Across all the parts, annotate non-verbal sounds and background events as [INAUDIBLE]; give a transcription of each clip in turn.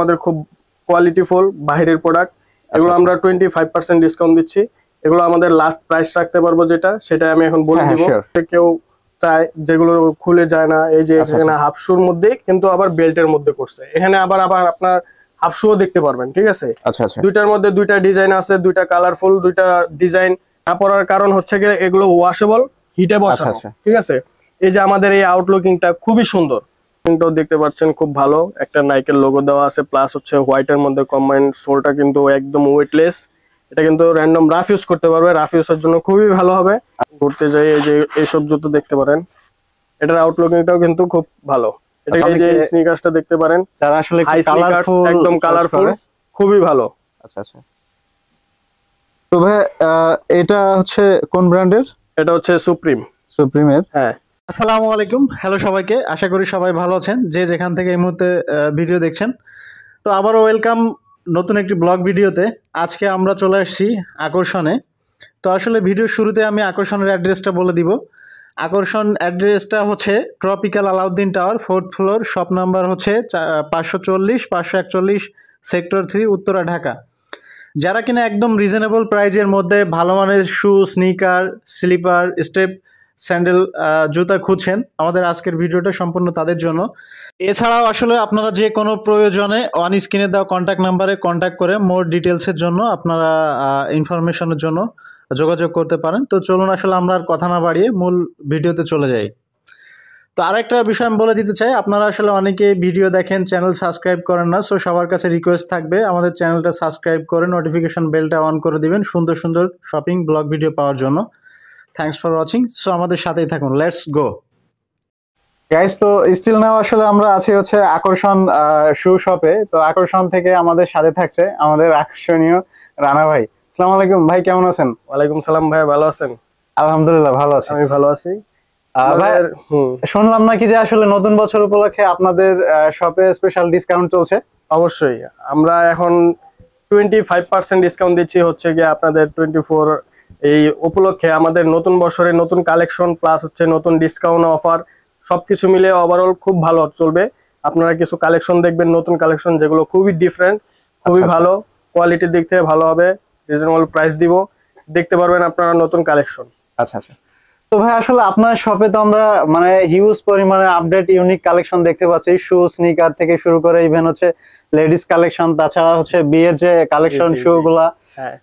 আমাদের খুব কোয়ালিটিফুল বাইরের প্রোডাক্ট এগুলো আচ্ছা। আমরা টোয়েন্টি ফাইভ পার্সেন্ট ডিসকাউন্ট দিচ্ছি এগুলো আমাদের লাস্ট প্রাইস রাখতে পারবো যেটা সেটা আমি এখন বলে হ্যাঁ, দিব কেউ চায় যেগুলো খুলে যায় না এই যে আচ্ছা, এখানে আচ্ছা। হাফশুর মধ্যে কিন্তু আবার বেল্টের মধ্যে করছে এখানে আবার আবার আপনার ও দেখতে পারবেন ঠিক আছে দুইটার মধ্যে দুইটা ডিজাইন আছে দুইটা কালারফুল দুইটা ডিজাইন না পড়ার কারণ হচ্ছে গিয়ে এগুলো ওয়াশেবল হিটে বসা ঠিক আছে এই যে আমাদের এই আউটলুকিংটা খুবই সুন্দর প্রিন্টটাও দেখতে পাচ্ছেন খুব ভালো একটা নাইকের লোগো দেওয়া আছে প্লাস হচ্ছে হোয়াইটের মধ্যে কম্বাইন্ড সোলটা কিন্তু একদম ওয়েটলেস এটা কিন্তু র্যান্ডম রাফ ইউজ করতে পারবে রাফ ইউজের জন্য খুবই ভালো হবে ঘুরতে যাই এই যে এইসব জুতো দেখতে পারেন এটার আউটলুকিংটাও কিন্তু খুব ভালো এটা আচ্ছা, যে স্নিকার্সটা দেখতে পারেন যারা আসলে কালারফুল একদম কালারফুল খুবই ভালো আচ্ছা আচ্ছা তো ভাই এটা হচ্ছে কোন ব্র্যান্ডের এটা হচ্ছে সুপ্রিম সুপ্রিমের হ্যাঁ আসসালামু আলাইকুম হ্যালো সবাইকে আশা করি সবাই ভালো আছেন যে যেখান থেকে এই মুহূর্তে ভিডিও দেখছেন তো আবারও ওয়েলকাম নতুন একটি ব্লগ ভিডিওতে আজকে আমরা চলে আসছি আকর্ষণে তো আসলে ভিডিও শুরুতে আমি আকর্ষণের অ্যাড্রেসটা বলে দিব আকর্ষণ অ্যাড্রেসটা হচ্ছে tropical Alauddin tower fourth floor shop number হচ্ছে পাঁচশো চল্লিশ পাঁচশো একচল্লিশ সেক্টর থ্রি উত্তরা ঢাকা যারা কিনা একদম রিজনেবল প্রাইজের মধ্যে ভালো মানের shoe sneaker slipper step sandal জুতা খুঁজছেন আমাদের আজকের ভিডিওটা সম্পূর্ণ তাদের জন্য এছাড়াও আসলে আপনারা যে কোনো প্রয়োজনে অন স্ক্রিনে দেওয়া কন্ট্যাক্ট নাম্বারে কন্ট্যাক্ট করে মোর ডিটেলসের জন্য আপনারা ইনফরমেশনের জন্য যোগাযোগ করতে পারেন তো চলুন আসলে আমরা আর কথা না বাড়িয়ে মূল ভিডিওতে চলে যাই তো আরেকটা বিষয় আমি বলে দিতে চাই আপনারা আসলে অনেকে ভিডিও দেখেন চ্যানেল সাবস্ক্রাইব করেন না সো সবার কাছে রিকোয়েস্ট থাকবে আমাদের চ্যানেলটা সাবস্ক্রাইব করে নোটিফিকেশন বেলটা অন করে দিবেন সুন্দর সুন্দর শপিং ব্লগ ভিডিও পাওয়ার জন্য থ্যাংকস ফর ওয়াচিং সো আমাদের সাথেই থাকুন লেটস গো গাইস তো স্টিল নাও আসলে আমরা আছি হচ্ছে আকর্ষণ শু শপে তো আকর্ষণ থেকে আমাদের সাথে থাকছে আমাদের আকর্ষণীয় রানা ভাই আসসালামু আলাইকুম ভাই কেমন আছেন ওয়ালাইকুম সালাম ভাই ভালো আছেন আলহামদুলিল্লাহ ভালো আছি আমি ভালো আছি শুনলাম নাকি যে আসলে নতুন বছর উপলক্ষে আপনাদের শপে স্পেশাল ডিসকাউন্ট চলছে অবশ্যই আমরা এখন টোয়েন্টি ফাইভ পার্সেন্ট ডিসকাউন্ট দিচ্ছি হচ্ছে গিয়ে আপনাদের টোয়েন্টি ফোর এই উপলক্ষে আমাদের নতুন বছরে নতুন কালেকশন প্লাস হচ্ছে নতুন ডিসকাউন্ট অফার সব কিছু মিলে ওভারঅল খুব ভালো চলবে আপনারা কিছু কালেকশন দেখবেন নতুন কালেকশন যেগুলো খুবই ডিফারেন্ট খুবই আচ্ছা, আচ্ছা। ভালো কোয়ালিটির দিক থেকে ভালো হবে রিজনেবল প্রাইস দিব দেখতে পারবেন আপনারা নতুন কালেকশন আচ্ছা আচ্ছা তো ভাই আসলে আপনার শপে তো আমরা মানে হিউজ পরিমাণে আপডেট ইউনিক কালেকশন দেখতে পাচ্ছি শু স্নিকার থেকে শুরু করে ইভেন হচ্ছে লেডিস কালেকশন তাছাড়া হচ্ছে বিয়ের যে কালেকশন শু গুলা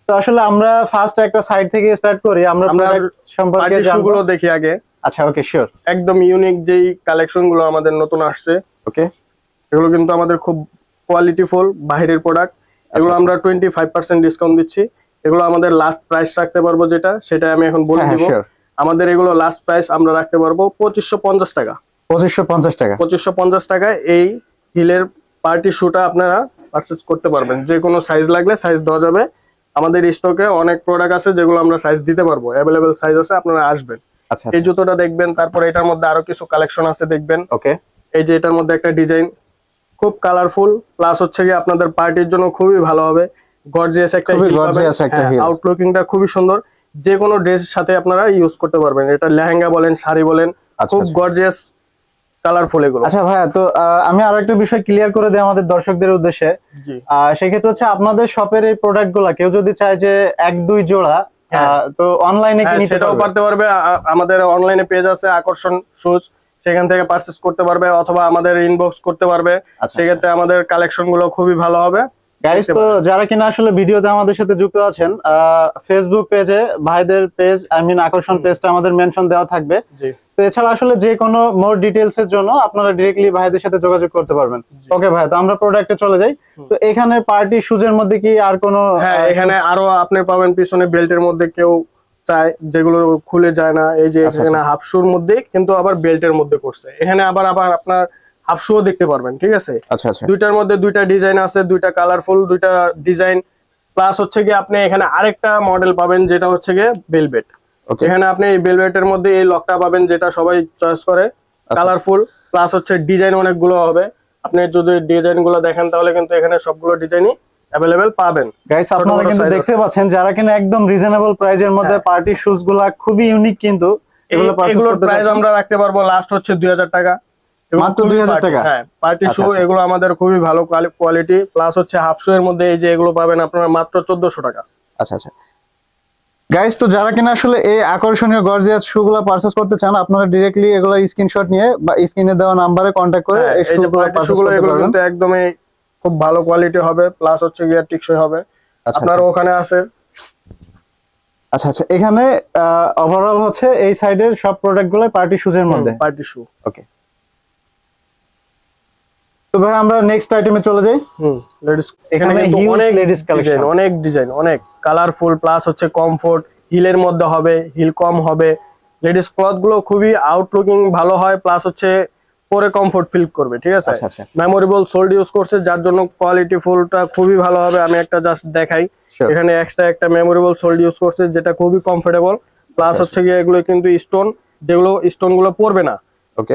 তো আসলে আমরা ফার্স্ট একটা সাইড থেকে স্টার্ট করি আমরা সম্পর্কে জানবো দেখি আগে আচ্ছা ওকে শিওর একদম ইউনিক যেই কালেকশন গুলো আমাদের নতুন আসছে ওকে এগুলো কিন্তু আমাদের খুব কোয়ালিটিফুল বাইরের প্রোডাক্ট এগুলো আচ্ছা। আমরা 25% ডিসকাউন্ট দিচ্ছি এগুলো আমাদের লাস্ট প্রাইস রাখতে পারবো যেটা সেটা আমি এখন বলে হ্যাঁ, হ্যাঁ, দিব আমাদের এগুলো লাস্ট প্রাইস আমরা রাখতে পারবো পঁচিশশো পঞ্চাশ টাকা পঁচিশশো পঞ্চাশ টাকা পঁচিশশো পঞ্চাশ টাকায় এই হিলের পার্টি শুটা আপনারা পারচেস করতে পারবেন যে কোনো সাইজ লাগলে সাইজ দেওয়া যাবে আমাদের স্টকে অনেক প্রোডাক্ট আছে যেগুলো আমরা সাইজ দিতে পারবো অ্যাভেলেবেল সাইজ আছে আপনারা আসবেন আচ্ছা, আচ্ছা। এই জুতোটা দেখবেন তারপরে এটার মধ্যে আরো কিছু কালেকশন আছে দেখবেন ওকে এই যে এটার মধ্যে একটা ডিজাইন খুব কালারফুল প্লাস হচ্ছে কি আপনাদের পার্টির জন্য খুবই ভালো হবে গর্জিয়াস একটা আউটলুকিংটা হ্যাঁ, খুবই সুন্দর যে কোনো ড্রেসের সাথে আপনারা ইউজ করতে পারবেন এটা লেহেঙ্গা বলেন শাড়ি বলেন আচ্ছা, খুব গর্জিয়াস আচ্ছা। কালারফুল এগুলো আচ্ছা ভাইয়া তো আমি আরো একটা বিষয় ক্লিয়ার করে দেই আমাদের দর্শকদের উদ্দেশ্যে সেক্ষেত্রে হচ্ছে আপনাদের শপের এই প্রোডাক্ট গুলা কেউ যদি চায় যে এক দুই জোড়া হ্যাঁ। তো অনলাইনে কি হ্যাঁ, সেটাও পারতে পারবে আমাদের অনলাইনে পেজ আছে আকর্ষণ শুজ সেখান থেকে পারচেস করতে পারবে অথবা আমাদের ইনবক্স করতে পারবে আচ্ছা, সেক্ষেত্রে আমাদের কালেকশন গুলো খুবই ভালো হবে গাইস তো যারা কিনা আসলে ভিডিওতে আমাদের সাথে যুক্ত আছেন ফেসবুক পেজে ভাইদের পেজ আই মিন আকর্ষণ পেজটা আমাদের মেনশন দেওয়া থাকবে তো এছাড়া আসলে যে কোনো মোর ডিটেলস এর জন্য আপনারা डायरेक्टली ভাইদের সাথে যোগাযোগ করতে পারবেন ওকে ভাই তো আমরা প্রোডাক্টে চলে যাই তো এখানে পার্টি শুজ এর মধ্যে কি আর কোনো হ্যাঁ, এখানে আরো আপনি পাবেন পিছনে বেল্টের মধ্যে কেউ চায় যেগুলো খুলে যায় না এই যে আচ্ছা, এখানে আচ্ছা। হাফ শুর মধ্যে কিন্তু আবার বেল্টের মধ্যে করছে এখানে আবার আবার আপনার হাফ শুও দেখতে পারবেন ঠিক আছে আচ্ছা আচ্ছা দুইটার মধ্যে দুইটা ডিজাইন আছে দুইটা কালারফুল দুইটা ডিজাইন প্লাস হচ্ছে গিয়ে আপনি এখানে আরেকটা মডেল পাবেন যেটা হচ্ছে গিয়ে বেলবেট এখানে আপনি এই বেলবেটের মধ্যে এই লকটা পাবেন যেটা সবাই চয়েস করে কালারফুল আচ্ছা, আচ্ছা। প্লাস হচ্ছে ডিজাইন অনেকগুলো হবে আপনি যদি ডিজাইন গুলো দেখেন তাহলে কিন্তু এখানে সবগুলো ডিজাইনই অ্যাভেলেবেল পাবেন গাইস আপনারা কিন্তু দেখতে পাচ্ছেন যারা কিনা একদম রিজনেবল প্রাইজের হ্যাঁ। মধ্যে পার্টি শুজগুলো খুবই ইউনিক কিন্তু এগুলো প্রাইস আমরা রাখতে পারবো লাস্ট হচ্ছে 2000 টাকা পার্টি হ্যাঁ, আচ্ছা, আচ্ছা। এগুলো আমাদের খুবই ভালো কোয়ালিটি প্লাস হচ্ছে হাফ এই যে এগুলো পাবেন মাত্র টাকা আচ্ছা আচ্ছা গাইস তো যারা কিনা আসলে এই আকর্ষণীয় করতে চান আপনারা নিয়ে বা দেওয়া করে হ্যাঁ, একদমই খুব ভালো কোয়ালিটি হবে প্লাস হচ্ছে গিয়ার হবে আচ্ছা, আপনার ওখানে আছে আচ্ছা আচ্ছা এখানে ওভারঅল হচ্ছে এই সাইডের সব পার্টি মধ্যে পার্টি ওকে তো ভাই আমরা নেক্সট আইটেমে চলে যাই লেডিস এখানে কিন্তু অনেক লেডিস কালেকশন অনেক ডিজাইন অনেক কালারফুল প্লাস হচ্ছে কমফোর্ট হিলের মধ্যে হবে হিল কম হবে লেডিস ক্লথ গুলো খুবই আউটলুকিং ভালো হয় প্লাস হচ্ছে পরে কমফোর্ট ফিল করবে ঠিক আছে মেমোরেবল সোল্ড ইউজ করছে যার জন্য কোয়ালিটি ফুলটা খুবই ভালো হবে আমি একটা জাস্ট দেখাই এখানে এক্সট্রা একটা মেমোরেবল সোল্ড ইউজ করছে যেটা খুবই কমফোর্টেবল আচ্ছা, প্লাস আচ্ছা। হচ্ছে গিয়ে এগুলো কিন্তু স্টোন যেগুলো স্টোন গুলো পড়বে না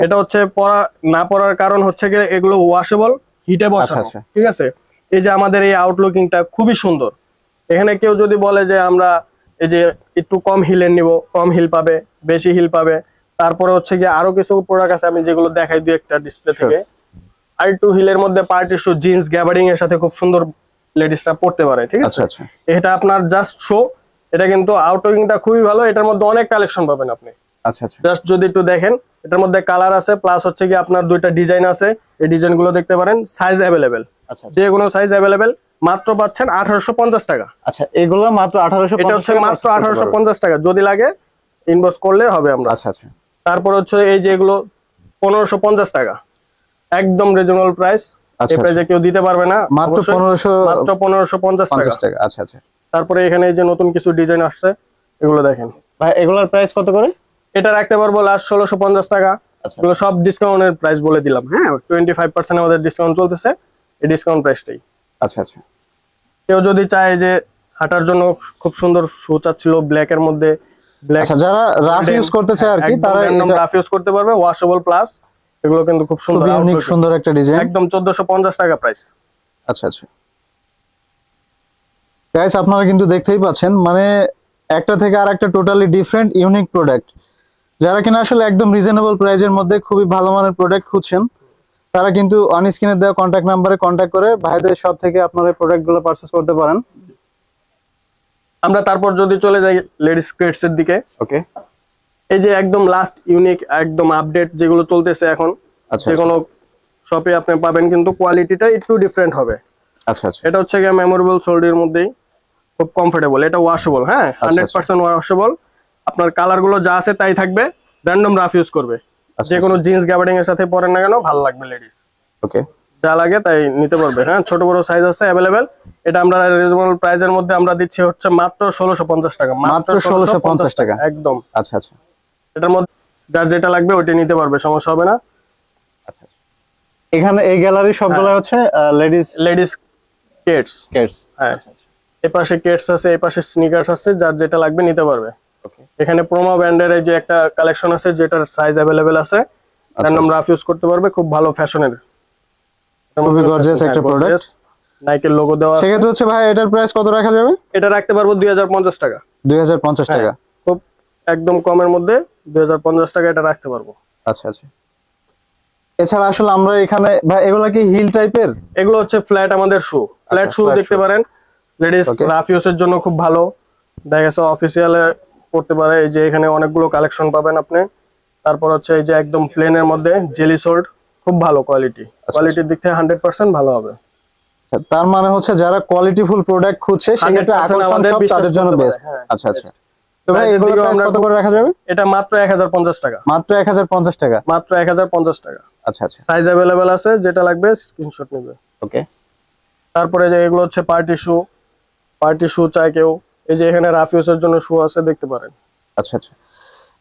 এটা হচ্ছে পড়া না পড়ার কারণ হচ্ছে গিয়ে এগুলো ওয়াশেবল আচ্ছা, হিটে বসানো আচ্ছা। ঠিক আছে এই যে আমাদের এই আউটলুকিংটা খুবই সুন্দর এখানে কেউ যদি বলে যে আমরা এই যে একটু কম হিলের নিব কম হিল পাবে বেশি হিল পাবে তারপরে হচ্ছে গিয়ে আরো কিছু প্রোডাক্ট আছে আমি যেগুলো দেখাই দিই একটা ডিসপ্লে থেকে আর টু হিলের মধ্যে পার্টি শু জিন্স গ্যাবারিং এর সাথে খুব সুন্দর লেডিসরা পড়তে পারে ঠিক আছে আচ্ছা, এটা আপনার জাস্ট শো এটা কিন্তু আউটলুকিংটা খুবই ভালো এটার মধ্যে অনেক কালেকশন পাবেন আপনি আচ্ছা, আচ্ছা। যদি একটু দেখেন এটার মধ্যে কালার আছে প্লাস হচ্ছে কি আপনার দুইটা ডিজাইন আছে এই ডিজাইন গুলো দেখতে পারেন সাইজ আচ্ছা, অ্যাভেলেবেল আচ্ছা যে কোনো সাইজ অ্যাভেলেবেল মাত্র পাচ্ছেন আঠারোশো টাকা আচ্ছা এগুলো মাত্র আঠারোশো এটা মাত্র আঠারোশো টাকা যদি লাগে ইনবক্স করলে হবে আমরা তারপর হচ্ছে এই যে এগুলো পনেরোশো টাকা একদম রিজনেবল প্রাইস এই প্রাইসে কেউ দিতে পারবে না মাত্র পনেরোশো মাত্র পনেরোশো টাকা আচ্ছা আচ্ছা তারপরে এখানে এই যে নতুন কিছু ডিজাইন আসছে এগুলো দেখেন ভাই এগুলোর প্রাইস কত করে এটা রাখতে পারবো লাস্ট ষোলোশো পঞ্চাশ টাকা আচ্ছা। এগুলো সব ডিসকাউন্টের প্রাইস বলে দিলাম হ্যাঁ টোয়েন্টি ফাইভ পার্সেন্ট আমাদের ডিসকাউন্ট চলতেছে এই ডিসকাউন্ট প্রাইসটাই আচ্ছা আচ্ছা কেউ যদি চায় যে হাঁটার জন্য খুব সুন্দর শু চাচ্ছিল ব্ল্যাক এর মধ্যে আচ্ছা, যারা রাফ ইউজ করতেছে চায় আর কি তারা রাফ ইউজ করতে পারবে ওয়াশেবল প্লাস এগুলো কিন্তু খুব সুন্দর ইউনিক সুন্দর একটা ডিজাইন একদম 1450 টাকা প্রাইস আচ্ছা আচ্ছা গাইস আপনারা কিন্তু দেখতেই পাচ্ছেন মানে একটা থেকে আরেকটা টোটালি ডিফারেন্ট ইউনিক প্রোডাক্ট যারা কিনা আসলে একদম রিজনেবল প্রাইজের মধ্যে খুবই ভালো মানের প্রোডাক্ট খুঁজছেন তারা কিন্তু অন স্ক্রিনে দেওয়া কন্ট্যাক্ট নাম্বারে কন্ট্যাক্ট করে ভাইদের সব থেকে আপনাদের প্রোডাক্টগুলো পারচেস করতে পারেন আমরা তারপর যদি চলে যাই লেডিস ক্রেটস এর দিকে ওকে এই যে একদম লাস্ট ইউনিক একদম আপডেট যেগুলো চলতেছে এখন আচ্ছা, আচ্ছা। কোনো শপে আপনি পাবেন কিন্তু কোয়ালিটিটা একটু ডিফারেন্ট হবে আচ্ছা আচ্ছা এটা হচ্ছে গিয়ে মেমোরেবল সোল্ডের মধ্যেই খুব কমফোর্টেবল এটা ওয়াশেবল হ্যাঁ 100% পার্সেন্ট ওয়াশেবল আপনার কালার গুলো যা আছে তাই থাকবে র্যান্ডম রাফ ইউজ করবে যে কোনো জিন্স গ্যাবার্ডিং এর সাথে পরেন না কেন ভালো লাগবে লেডিস ওকে যা লাগে তাই নিতে পারবে হ্যাঁ ছোট বড় সাইজ আছে অ্যাভেলেবেল এটা আমরা রিজনেবল প্রাইজের মধ্যে আমরা দিচ্ছি হচ্ছে মাত্র 1650 টাকা মাত্র 1650 টাকা একদম আচ্ছা আচ্ছা এটার মধ্যে যার যেটা লাগবে ওটা নিতে পারবে সমস্যা হবে না আচ্ছা, আচ্ছা। এখানে এই গ্যালারি সবগুলা হ্যাঁ। হচ্ছে লেডিস লেডিস কেটস কেটস হ্যাঁ আচ্ছা, আচ্ছা। এপাশে কেটস আছে এপাশে স্নিকার্স আছে যার যেটা লাগবে নিতে পারবে এখানে প্রোমা ব্র্যান্ডের যে একটা কালেকশন আছে যেটার সাইজ অ্যাভেলেবেল আছে আচ্ছা, র্যান্ডম আচ্ছা। রাফ ইউজ করতে পারবে খুব ভালো ফ্যাশনের খুবই গর্জিয়াস একটা প্রোডাক্ট নাইকের লোগো দেওয়া আছে সেক্ষেত্রে হচ্ছে ভাই এটার প্রাইস কত রাখা যাবে এটা রাখতে পারবো 2050 টাকা 2050 হ্যাঁ, টাকা খুব একদম কমের মধ্যে 2050 টাকা এটা রাখতে পারবো আচ্ছা আচ্ছা এছাড়া আসলে আমরা এখানে ভাই এগুলো কি হিল টাইপের এগুলো হচ্ছে ফ্ল্যাট আমাদের শু ফ্ল্যাট শু দেখতে পারেন লেডিস রাফ ইউজের জন্য খুব ভালো দেখা গেছে অফিসিয়াল করতে পারে এই যে এখানে অনেকগুলো কালেকশন পাবেন আপনি তারপর হচ্ছে এই যে একদম প্লেনের মধ্যে জেলি সোল্ড খুব ভালো কোয়ালিটি আচ্ছা, কোয়ালিটির আচ্ছা। দিক থেকে হান্ড্রেড পার্সেন্ট ভালো হবে আচ্ছা, তার মানে হচ্ছে যারা কোয়ালিটি ফুল প্রোডাক্ট খুঁজছে সেটা আসলে আমাদের তাদের জন্য বেস্ট হ্যাঁ, আচ্ছা আচ্ছা তো ভাই এগুলো প্রাইস কত করে রাখা যাবে এটা মাত্র 1050 টাকা মাত্র 1050 টাকা মাত্র 1050 টাকা আচ্ছা আচ্ছা সাইজ अवेलेबल আছে যেটা লাগবে স্ক্রিনশট নেবে ওকে তারপরে যে এগুলো হচ্ছে পার্টি শু পার্টি শু চাই কেউ এই যে এখানে রাফিউসের জন্য শু আছে দেখতে পারেন আচ্ছা আচ্ছা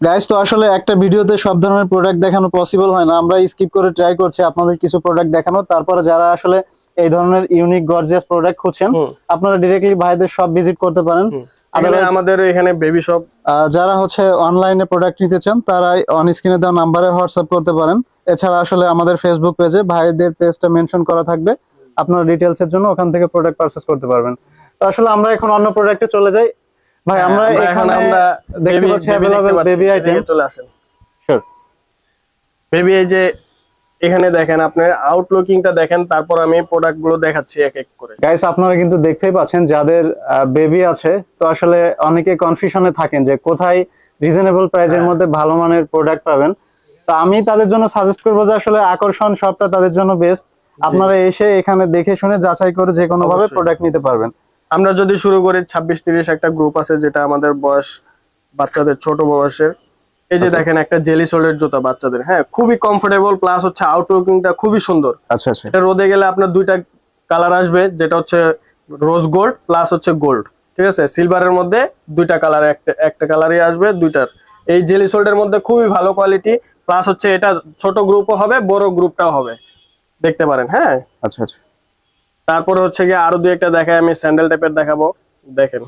গাইস তো আসলে একটা ভিডিওতে সব ধরনের প্রোডাক্ট দেখানো পসিবল হয় না আমরা স্কিপ করে ট্রাই করছি আপনাদের কিছু প্রোডাক্ট দেখানো তারপরে যারা আসলে এই ধরনের ইউনিক গর্জিয়াস প্রোডাক্ট খুঁজছেন আপনারা ডিরেক্টলি ভাইদের সব ভিজিট করতে পারেন আমাদের এখানে বেবি শপ যারা হচ্ছে অনলাইনে প্রোডাক্ট নিতে চান তারা অন স্ক্রিনে দেওয়া নাম্বারে হোয়াটসঅ্যাপ করতে পারেন এছাড়া আসলে আমাদের ফেসবুক পেজে ভাইদের পেজটা মেনশন করা থাকবে আপনারা ডিটেলসের জন্য ওখান থেকে প্রোডাক্ট পারচেস করতে পারবেন আসলে আমরা এখন অন্য প্রোডাক্টে চলে যাই ভাই হ্যাঁ, আমরা এখন আমরা দেখতে পাচ্ছি अवेलेबल বেবি আইটেম চলে আসেন শিওর বেবি এই যে এখানে দেখেন আপনার আউটলুকিংটা দেখেন তারপর আমি প্রোডাক্ট গুলো দেখাচ্ছি এক এক করে গাইস আপনারা কিন্তু দেখতেই পাচ্ছেন যাদের বেবি আছে তো আসলে অনেকে কনফিউশনে থাকেন যে কোথায় রিজনেবল প্রাইজের হ্যাঁ। মধ্যে ভালো মানের প্রোডাক্ট পাবেন তো আমি তাদের জন্য সাজেস্ট করবো যে আসলে আকর্ষণ সবটা তাদের জন্য বেস্ট আপনারা এসে এখানে দেখে শুনে যাচাই করে যে কোনো ভাবে প্রোডাক্ট নিতে পারবেন আমরা যদি শুরু করি ছাব্বিশ তিরিশ একটা গ্রুপ আছে যেটা আমাদের বয়স বাচ্চাদের ছোট বয়সের এই যে আচ্ছা। দেখেন একটা জেলি সোলের জুতা বাচ্চাদের হ্যাঁ খুবই কমফোর্টেবল প্লাস হচ্ছে আউটলুকিংটা খুবই সুন্দর আচ্ছা আচ্ছা এটা রোদে গেলে আপনার দুইটা কালার আসবে যেটা হচ্ছে রোজ গোল্ড প্লাস হচ্ছে গোল্ড ঠিক আছে সিলভারের মধ্যে দুইটা কালার একটা একটা কালারই আসবে দুইটার এই জেলি সোল্ডের মধ্যে খুবই ভালো কোয়ালিটি প্লাস হচ্ছে এটা ছোট গ্রুপও হবে বড় গ্রুপটাও হবে দেখতে পারেন হ্যাঁ আচ্ছা আচ্ছা তারপর হচ্ছে গিয়ে আরো দু একটা দেখায় আমি স্যান্ডেল টাইপের দেখাবো দেখেন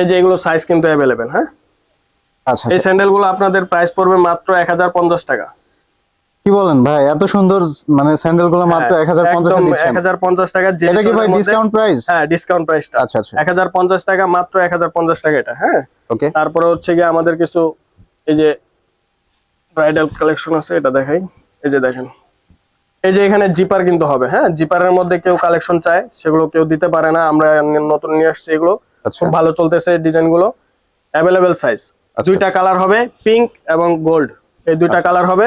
এই যে এগুলো সাইজ কিন্তু অ্যাভেলেবেল হ্যাঁ আচ্ছা, আচ্ছা। এই স্যান্ডেল গুলো আপনাদের প্রাইস পড়বে মাত্র এক টাকা কি বলেন ভাই এত সুন্দর মানে স্যান্ডেল গুলো মাত্র 1050 হ্যাঁ, দিচ্ছেন 1050 টাকা এটা কি ভাই ডিসকাউন্ট প্রাইস হ্যাঁ ডিসকাউন্ট প্রাইস আচ্ছা আচ্ছা 1050 টাকা মাত্র 1050 টাকা এটা হ্যাঁ ওকে তারপরে হচ্ছে গিয়ে আমাদের কিছু এই যে ব্রাইডাল কালেকশন আছে এটা দেখাই এই যে দেখেন এই যে এখানে জিপার কিন্তু হবে হ্যাঁ জিপারের মধ্যে কেউ কালেকশন চায় সেগুলো কেউ দিতে পারে না আমরা নতুন নিয়ে আসছি এগুলো আচ্ছা। খুব ভালো চলতেছে ডিজাইন গুলো অ্যাভেলেবেল আচ্ছা। সাইজ দুইটা কালার হবে পিঙ্ক এবং গোল্ড এই দুইটা কালার আচ্ছা। হবে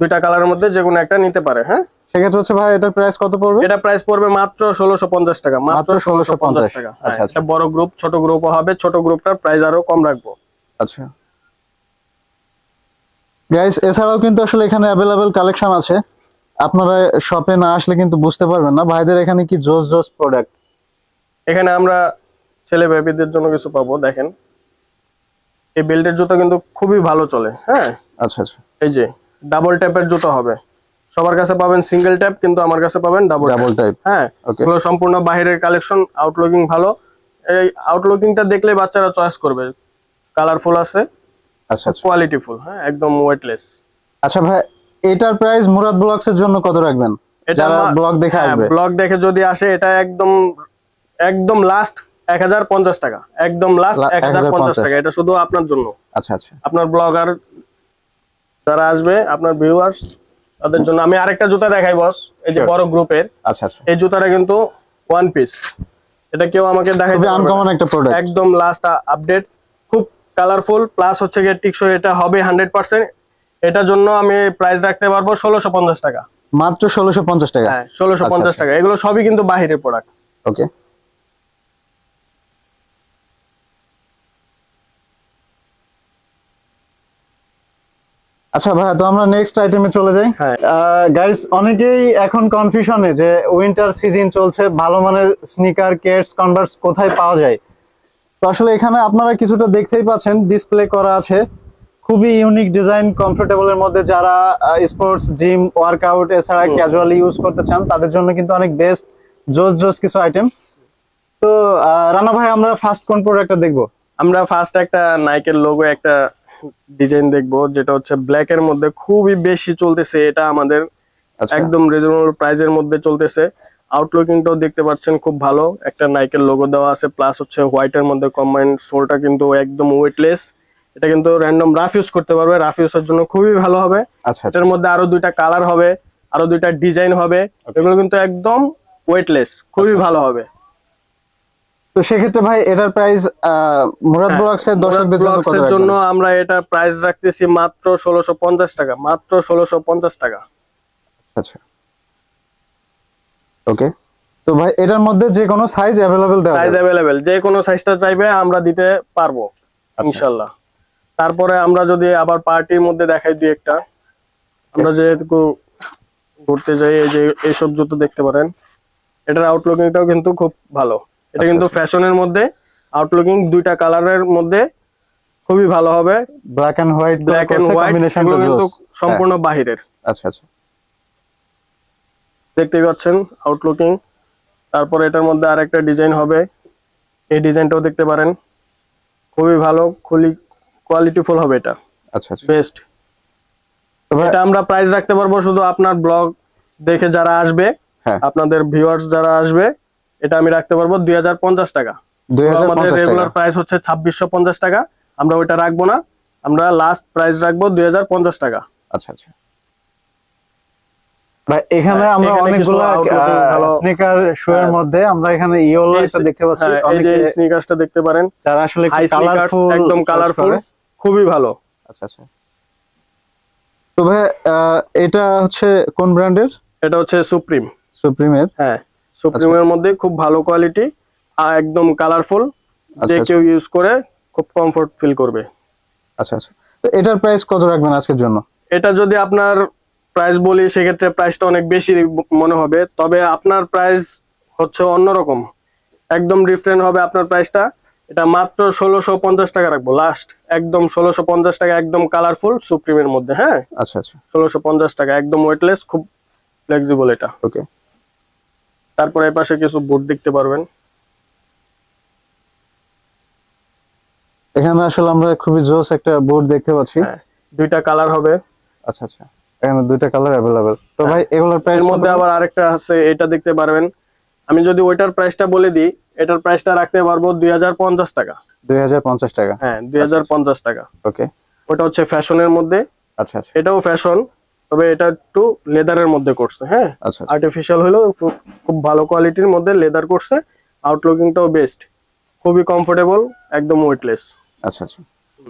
দুইটা কালারের মধ্যে যেকোনো একটা নিতে পারে হ্যাঁ সেক্ষেত্রে হচ্ছে ভাই এটার প্রাইস কত পড়বে এটা প্রাইস পড়বে মাত্র ষোলোশো পঞ্চাশ টাকা মাত্র ষোলোশো পঞ্চাশ টাকা আচ্ছা হ্যাঁ, বড় গ্রুপ ছোট গ্রুপও হবে ছোট গ্রুপটার প্রাইস আরো কম রাখবো আচ্ছা গাইস এছাড়াও কিন্তু আসলে এখানে অ্যাভেলেবেল কালেকশন আছে আপনারা শপে না আসলে কিন্তু বুঝতে পারবেন না ভাইদের এখানে কি জোস জোস প্রোডাক্ট এখানে আমরা ছেলে বেবিদের জন্য কিছু পাবো দেখেন এই বেল্টের জুতো কিন্তু খুবই ভালো চলে হ্যাঁ আচ্ছা আচ্ছা এই যে ডাবল ট্যাপের জুতো হবে সবার কাছে পাবেন সিঙ্গেল ট্যাপ কিন্তু আমার কাছে পাবেন ডাবল ডাবল ট্যাপ হ্যাঁ এগুলো সম্পূর্ণ বাইরের কালেকশন আউটলুকিং ভালো এই আউটলুকিংটা দেখলে বাচ্চারা চয়েস করবে কালারফুল আছে আচ্ছা কোয়ালিটিফুল আচ্ছা। হ্যাঁ একদম ওয়েটলেস আচ্ছা ভাই এটার প্রাইস মুরাদ ব্লগস এর জন্য কত রাখবেন যারা ব্লগ দেখে হ্যাঁ, আসবে ব্লগ দেখে যদি আসে এটা একদম একদম লাস্ট 1050 টাকা একদম লাস্ট 1050 টাকা এটা শুধু আপনার জন্য আচ্ছা আচ্ছা আপনার ব্লগার যারা আসবে আপনার ভিউয়ার্স তাদের জন্য আমি আরেকটা জুতা দেখাই বস এই যে বড় গ্রুপের আচ্ছা আচ্ছা এই জুতাটা কিন্তু ওয়ান পিস এটা কেউ আমাকে দেখাই খুবই আনকমন একটা প্রোডাক্ট একদম লাস্ট আপডেট খুব কালারফুল প্লাস হচ্ছে গিয়ে টিকসই এটা হবে 100% এটার জন্য আমি প্রাইস রাখতে পারবো ষোলোশো পঞ্চাশ টাকা মাত্র ষোলোশো পঞ্চাশ টাকা হ্যাঁ ষোলোশো পঞ্চাশ আচ্ছা, আচ্ছা। টাকা এগুলো সবই কিন্তু বাহিরের প্রোডাক্ট ওকে আচ্ছা ভাই তো আমরা নেক্সট আইটেমে চলে যাই গাইস হ্যাঁ। অনেকেই এখন কনফিউশনে যে উইন্টার সিজন চলছে ভালো মানের স্নিকার কেটস কনভার্স কোথায় পাওয়া যায় তো আসলে এখানে আপনারা কিছুটা দেখতেই পাচ্ছেন ডিসপ্লে করা আছে খুবই ইউনিক ডিজাইন কমফোর্টেবলের মধ্যে যারা স্পোর্টস জিম ওয়ার্কআউট এছাড়া ক্যাজুয়ালি ইউজ করতে চান তাদের জন্য কিন্তু অনেক বেস্ট জোস জোস কিছু আইটেম তো রানা ভাই আমরা ফার্স্ট কোন প্রোডাক্টটা দেখবো আমরা ফার্স্ট একটা নাইকের লোগো একটা ডিজাইন দেখবো যেটা হচ্ছে ব্ল্যাক এর মধ্যে খুবই বেশি চলতেছে এটা আমাদের আচ্ছা। একদম রিজনেবল এর মধ্যে চলতেছে আউটলুকিংটাও দেখতে পাচ্ছেন খুব ভালো একটা নাইকের লোগো দেওয়া আছে প্লাস হচ্ছে হোয়াইটের মধ্যে কম্বাইন্ড সোলটা কিন্তু একদম ওয়েটলেস এটা কিন্তু র্যান্ডম রাফ ইউজ করতে পারবে রাফ ইউজের জন্য খুবই ভালো হবে আচ্ছা, আচ্ছা। এর মধ্যে আরো দুইটা কালার হবে আরো দুইটা ডিজাইন হবে এগুলো কিন্তু একদম ওয়েটলেস খুবই আচ্ছা। ভালো হবে তো সেক্ষেত্রে ভাই এটার প্রাইস মুরাদ ব্লগস হ্যাঁ, এর দর্শকদের জন্য কত জন্য আমরা এটা প্রাইস রাখতেছি মাত্র 1650 টাকা মাত্র 1650 টাকা আচ্ছা ওকে তো ভাই এটার মধ্যে যে কোনো সাইজ अवेलेबल দেওয়া সাইজ अवेलेबल যে কোনো সাইজটা চাইবে আমরা দিতে পারবো ইনশাআল্লাহ তারপরে আমরা যদি আবার পার্টির মধ্যে দেখাই দিই একটা আমরা যেহেতু ঘুরতে যাই এই যে এইসব জুতো দেখতে পারেন এটার আউটলুকিংটাও কিন্তু খুব ভালো এটা আচ্ছা, কিন্তু আচ্ছা। ফ্যাশনের মধ্যে আউটলুকিং দুইটা কালারের মধ্যে খুবই ভালো হবে black and white black and white কম্বিনেশনটা কিন্তু হ্যাঁ। সম্পূর্ণ বাহিরের আচ্ছা আচ্ছা দেখতেই পাচ্ছেন আউটলুকিং তারপর এটার মধ্যে আরেকটা ডিজাইন হবে এই ডিজাইনটাও দেখতে পারেন খুবই ভালো খুলি কোয়ালিটি ফুল হবে এটা আচ্ছা আচ্ছা বেস্ট এটা আমরা প্রাইস রাখতে পারবো শুধু আপনার ব্লগ দেখে যারা আসবে হ্যাঁ। আপনাদের ভিউয়ার্স যারা আসবে এটা আমি রাখতে পারবো 2050 টাকা আমাদের রেগুলার প্রাইস হচ্ছে 2650 টাকা আমরা ওটা রাখবো না আমরা লাস্ট প্রাইস রাখবো 2050 টাকা আচ্ছা আচ্ছা এখানে হ্যাঁ, আমরা অনেকগুলো হ্যাঁ। মধ্যে আমরা এখানে দেখতে পাচ্ছি দেখতে পারেন যারা আসলে কালারফুল একদম কালারফুল খুবই ভালো আচ্ছা আচ্ছা তো ভাই এটা হচ্ছে কোন ব্র্যান্ডের এটা হচ্ছে সুপ্রিম সুপ্রিমের হ্যাঁ সুপ্রিমের আচ্ছা। মধ্যে খুব ভালো কোয়ালিটি আর একদম কালারফুল আচ্ছা, যে আচ্ছা। কেউ ইউজ করে খুব কমফোর্ট ফিল করবে আচ্ছা আচ্ছা তো এটার প্রাইস কত রাখবেন আজকের জন্য এটা যদি আপনার প্রাইস বলি সেক্ষেত্রে প্রাইসটা অনেক বেশি মনে হবে তবে আপনার প্রাইস হচ্ছে অন্যরকম একদম ডিফারেন্ট হবে আপনার প্রাইসটা এটা মাত্র ষোলোশো পঞ্চাশ টাকা রাখবো লাস্ট একদম ষোলোশো পঞ্চাশ টাকা একদম কালারফুল সুপ্রিমের মধ্যে হ্যাঁ আচ্ছা আচ্ছা ষোলোশো পঞ্চাশ টাকা একদম ওয়েটলেস খুব ফ্লেক্সিবল এটা ওকে তারপরে এই পাশে কিছু বুট দেখতে পারবেন এখানে আসলে আমরা খুবই জোস একটা বোর্ড দেখতে পাচ্ছি হ্যাঁ, দুইটা কালার হবে আচ্ছা আচ্ছা এখানে দুইটা কালার अवेलेबल তো হ্যাঁ। ভাই এগুলোর প্রাইস মধ্যে আবার আরেকটা আছে এটা দেখতে পারবেন আমি যদি ওইটার প্রাইসটা বলে দিই এটার প্রাইসটা রাখতে পারবো দুই টাকা দুই টাকা হ্যাঁ দুই টাকা ওকে ওটা হচ্ছে ফ্যাশনের মধ্যে আচ্ছা আচ্ছা এটাও ফ্যাশন তবে এটা একটু লেদারের মধ্যে করছে হ্যাঁ আর্টিফিশিয়াল আচ্ছা। হলেও খুব ভালো কোয়ালিটির মধ্যে লেদার করছে আউটলুকিংটাও বেস্ট খুবই কমফোর্টেবল একদম ওয়েটলেস আচ্ছা আচ্ছা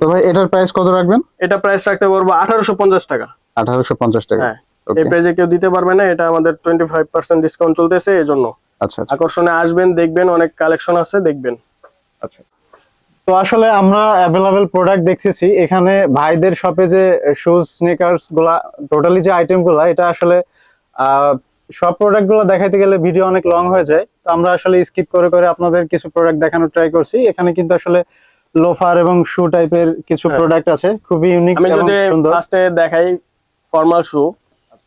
তো ভাই এটার প্রাইস কত রাখবেন এটা প্রাইস রাখতে পারবো পঞ্চাশ টাকা আঠারোশো পঞ্চাশ টাকা হ্যাঁ এই প্রাইসে কেউ দিতে পারবে না এটা আমাদের টোয়েন্টি ফাইভ পার্সেন্ট ডিসকাউন্ট চলতেছে এজন্য আচ্ছা, আচ্ছা আকর্ষণে আসবেন দেখবেন অনেক কালেকশন আছে দেখবেন আচ্ছা তো আসলে আমরা অ্যাভেলেবেল প্রোডাক্ট দেখতেছি এখানে ভাইদের শপে যে শুজ স্নিকার্স গুলা টোটালি যে আইটেম গুলা এটা আসলে সব প্রোডাক্ট গুলো দেখাইতে গেলে ভিডিও অনেক লং হয়ে যায় তো আমরা আসলে স্কিপ করে করে আপনাদের কিছু প্রোডাক্ট দেখানোর ট্রাই করছি এখানে কিন্তু আসলে লোফার এবং শু টাইপের কিছু প্রোডাক্ট হ্যাঁ। আছে খুবই ইউনিক আমি যদি ফার্স্টে দেখাই ফর্মাল শু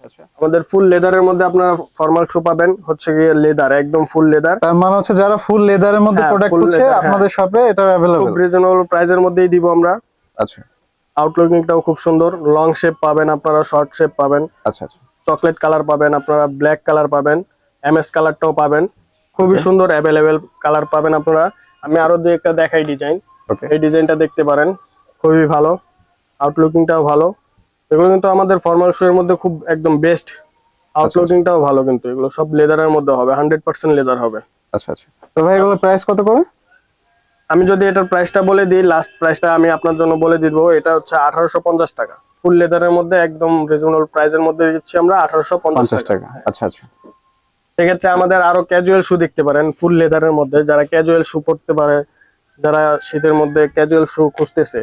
আচ্ছা। আমাদের ফুল লেদারের মধ্যে আপনারা ফর্মাল শু পাবেন হচ্ছে গিয়ে লেদার একদম ফুল লেদার তার মানে হচ্ছে যারা ফুল লেদারের মধ্যে প্রোডাক্ট হ্যাঁ, খুঁজছে আপনাদের শপে হ্যাঁ। এটা अवेलेबल খুব রিজনেবল প্রাইজের মধ্যেই দিব আমরা আচ্ছা আউটলুকিংটাও খুব সুন্দর লং শেপ পাবেন আপনারা শর্ট শেপ পাবেন আচ্ছা আচ্ছা চকলেট কালার পাবেন আপনারা ব্ল্যাক কালার পাবেন এমএস কালারটাও পাবেন খুবই সুন্দর অ্যাভেলেবেল কালার পাবেন আপনারা আমি আরো দুই একটা দেখাই ডিজাইন এই ডিজাইনটা দেখতে পারেন খুবই ভালো আউটলুকিংটাও ভালো এগুলো কিন্তু আমাদের ফর্মাল শু এর মধ্যে খুব একদম বেস্ট আউটলুকিংটাও আচ্ছা, আচ্ছা। ভালো কিন্তু এগুলো সব লেদারের মধ্যে হবে 100% লেদার হবে আচ্ছা আচ্ছা তো ভাই এগুলো প্রাইস কত করে আমি যদি এটার প্রাইসটা বলে দিই লাস্ট প্রাইসটা আমি আপনার জন্য বলে দিব এটা হচ্ছে 1850 টাকা ফুল লেদারের মধ্যে একদম রিজনেবল প্রাইসের মধ্যে দিচ্ছি আমরা 1850 টাকা আচ্ছা আচ্ছা সেক্ষেত্রে আমাদের আরো ক্যাজুয়াল শু দেখতে পারেন ফুল লেদারের মধ্যে যারা ক্যাজুয়াল শু পরতে পারে যারা শীতের মধ্যে ক্যাজুয়াল শু খুঁজতেছে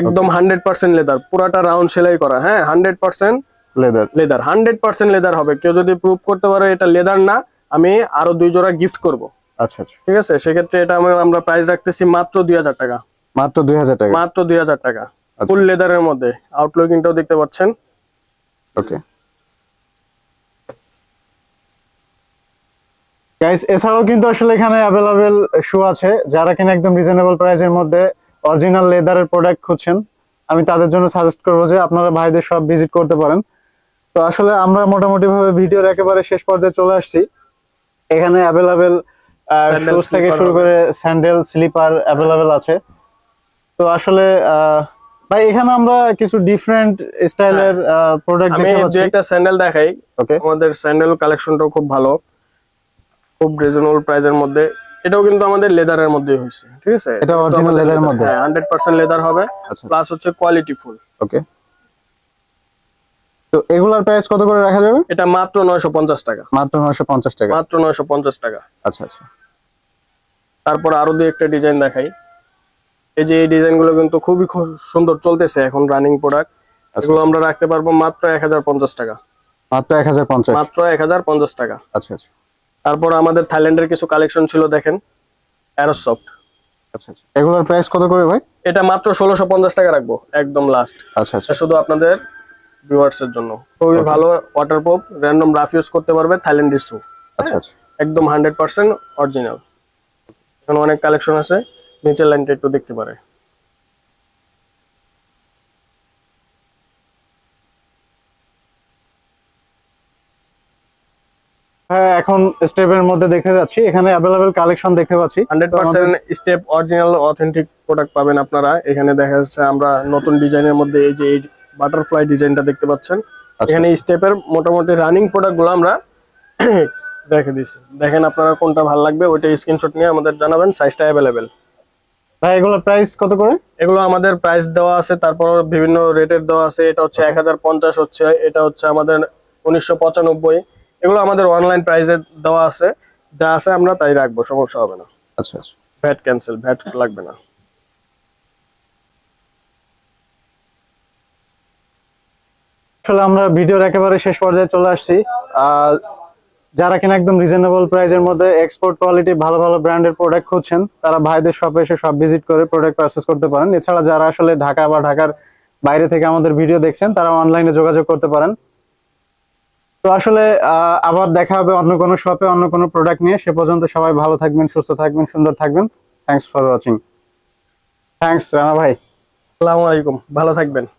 একদম হান্ড্রেড পার্সেন্ট লেদার পুরাটা রাউন্ড সেলাই করা হ্যাঁ hundred percent leather leather hundred percent leather হবে কেউ যদি প্রুভ করতে পারে এটা লেদার না আমি আরো দুই জোড়া গিফট করব আচ্ছা আচ্ছা ঠিক আছে সেক্ষেত্রে এটা আমরা প্রাইস রাখতেছি মাত্র দুই হাজার টাকা মাত্র দুই হাজার টাকা মাত্র দুই হাজার টাকা ফুল আচ্ছা। লেদারের মধ্যে আউটলুকিংটাও দেখতে পাচ্ছেন ওকে এছাড়াও কিন্তু আসলে এখানে অ্যাভেলেবেল শু আছে যারা কিনা একদম রিজনেবল প্রাইসের মধ্যে অরিজিনাল লেদারের প্রোডাক্ট খুঁজছেন আমি তাদের জন্য সাজেস্ট করবো যে আপনারা ভাইদের সব ভিজিট করতে পারেন তো আসলে আমরা মোটামুটি ভাবে ভিডিওর একেবারে শেষ পর্যায়ে চলে আসছি এখানে অ্যাভেলেবেল শুজ থেকে শুরু করে স্যান্ডেল স্লিপার অ্যাভেলেবেল আছে তো আসলে ভাই এখানে আমরা কিছু ডিফারেন্ট স্টাইলের প্রোডাক্ট দেখতে পাচ্ছি আমি একটা স্যান্ডেল দেখাই ওকে আমাদের স্যান্ডেল কালেকশনটাও খুব ভালো খুব রিজনেবল প্রাইজের মধ্যে এটাও কিন্তু আমাদের লেদারের মধ্যে হয়েছে ঠিক আছে এটা অরিজিনাল লেদারের মধ্যে হ্যাঁ 100% লেদার হবে প্লাস আচ্ছা, আচ্ছা। হচ্ছে কোয়ালিটি ফুল ওকে তো এগুলার প্রাইস কত করে রাখা যাবে এটা মাত্র 950 টাকা মাত্র 950 টাকা মাত্র 950 টাকা আচ্ছা আচ্ছা তারপর আরো দুই একটা ডিজাইন দেখাই এই যে এই ডিজাইনগুলো কিন্তু খুবই সুন্দর চলতেছে এখন রানিং আচ্ছা, প্রোডাক্ট এগুলো আমরা রাখতে পারবো মাত্র 1050 টাকা মাত্র 1050 মাত্র 1050 টাকা আচ্ছা আচ্ছা তারপর আমাদের থাইল্যান্ডের কিছু কালেকশন ছিল দেখেন অ্যারোসফট আচ্ছা, আচ্ছা এগুলোর প্রাইস কত করে ভাই এটা মাত্র ষোলোশো পঞ্চাশ টাকা রাখবো একদম লাস্ট আচ্ছা আচ্ছা শুধু আপনাদের ভিউয়ার্সের জন্য খুবই ভালো ওয়াটারপ্রুফ র্যান্ডম রাফ ইউজ করতে পারবে থাইল্যান্ডের সু আচ্ছা আচ্ছা একদম হান্ড্রেড পার্সেন্ট অরিজিনাল এখানে অনেক কালেকশন আছে নিচের লাইনটা একটু দেখতে পারে হ্যাঁ এখন স্টেপ এর মধ্যে দেখতে যাচ্ছি এখানে अवेलेबल কালেকশন দেখতে পাচ্ছি 100% স্টেপ অরিজিনাল অথেন্টিক প্রোডাক্ট পাবেন আপনারা এখানে দেখা যাচ্ছে আমরা নতুন ডিজাইনের মধ্যে এই যে এই বাটারফ্লাই ডিজাইনটা দেখতে পাচ্ছেন আচ্ছা, এখানে স্টেপ আচ্ছা। এর মোটামুটি রানিং প্রোডাক্টগুলো আমরা [CLEARS THROAT] দেখে দিয়েছি দেখেন আপনারা কোনটা ভালো লাগবে ওইটা স্ক্রিনশট নিয়ে আমাদের জানাবেন সাইজটা অ্যাভেলেবেল ভাই এগুলো প্রাইস কত করে এগুলো আমাদের প্রাইস দেওয়া আছে তারপর বিভিন্ন রেটের দেওয়া আছে এটা হচ্ছে আচ্ছা। এক হচ্ছে এটা হচ্ছে আমাদের উনিশশো এগুলো আমাদের অনলাইন প্রাইসে দেওয়া আছে যা আছে আমরা তাই রাখবো সমস্যা হবে না আচ্ছা আচ্ছা ভ্যাট ক্যান্সেল ভ্যাট লাগবে না আসলে আমরা ভিডিওর একেবারে শেষ পর্যায়ে চলে আসছি যারা কিনা একদম রিজনেবল প্রাইজের মধ্যে এক্সপোর্ট কোয়ালিটি ভালো ভালো ব্র্যান্ডের প্রোডাক্ট খুঁজছেন তারা ভাইদের শপে এসে সব ভিজিট করে প্রোডাক্ট পারচেস করতে পারেন এছাড়া যারা আসলে ঢাকা বা ঢাকার বাইরে থেকে আমাদের ভিডিও দেখছেন তারা অনলাইনে যোগাযোগ করতে পারেন তো আসলে আবার দেখা হবে অন্য কোনো শপে অন্য কোনো প্রোডাক্ট নিয়ে সে পর্যন্ত সবাই ভালো থাকবেন সুস্থ থাকবেন সুন্দর থাকবেন thanks for watching thanks Rana ভাই আসসালামু আলাইকুম ভালো থাকবেন